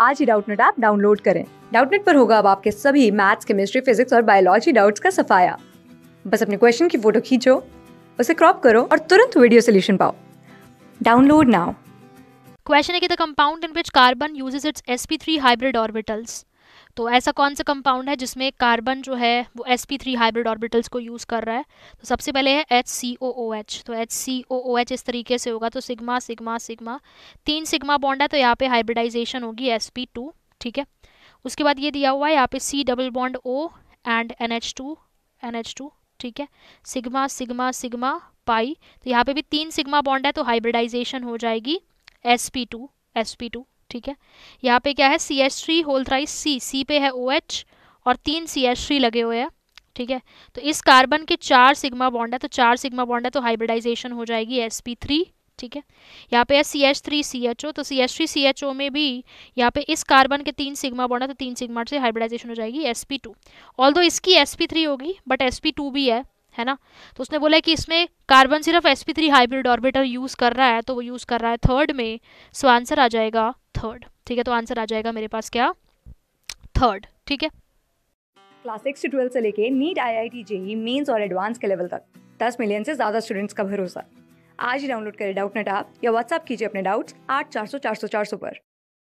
आज ही Doubtnut app download करें डाउटनेट पर होगा अब आपके सभी मैथ्स केमिस्ट्री फिजिक्स और बायोलॉजी डाउट्स का सफाया बस अपने क्वेश्चन की फोटो खींचो उसे क्रॉप करो और तुरंत वीडियो सोल्यूशन पाओ डाउनलोड नाउ क्वेश्चन है कि the compound in which carbon uses its sp3 hybrid orbitals तो ऐसा कौन सा कंपाउंड है जिसमें कार्बन जो है वो S P three hybrid orbitals को यूज़ कर रहा है तो सबसे पहले है H C O O H तो H C O O H इस तरीके से होगा तो सिग्मा सिग्मा सिग्मा तीन सिग्मा बॉन्ड है तो यहाँ पे हाइब्रिडाइजेशन होगी एस पी टू ठीक है उसके बाद ये दिया हुआ है यहाँ पे C double bond O and N H two N H two ठीक है सिग्मा सिग्मा सिग्मा पाई तो यहाँ पे भी तीन सिग्मा बॉन्ड है तो हाइब्रिडाइजेशन हो जाएगी S P two S P two ठीक है यहाँ पे क्या है C H three whole thrice C C पे है ओ OH और तीन सी एच थ्री लगे हुए हैं ठीक है तो इस कार्बन के चार सिग्मा बॉन्ड है तो चार सिग्मा बॉन्ड है तो हाइब्रिडाइजेशन हो जाएगी एस पी थ्री ठीक है यहाँ पे है C H three C H O तो C H three C H O में भी यहाँ पे इस कार्बन के तीन सिग्मा बॉन्ड है तो तीन सिग्मा से हाइब्रिडाइजेशन हो जाएगी एस पी टू ऑल इसकी एस पी थ्री होगी बट एस पी टू भी है है ना तो उसने बोला कि इसमें कार्बन सिर्फ sp3 हाइब्रिड ऑर्बिटर यूज़ कर रहा है तो वो यूज़ कर रहा है थर्ड में सो आंसर आ जाएगा थर्ड ठीक है तो आंसर आ जाएगा मेरे पास क्या थर्ड ठीक है क्लास सिक्स से ट्वेल्थ से लेके NEET I I T JEE mains और एडवांस के लेवल तक दस मिलियन से ज़्यादा स्टूडेंट्स का भरोसा आज ही डाउनलोड करें डाउट नेट ऐप या व्हाट्सअप कीजिए अपने डाउट्स आठ चार सौ चार सौ चार सौ पर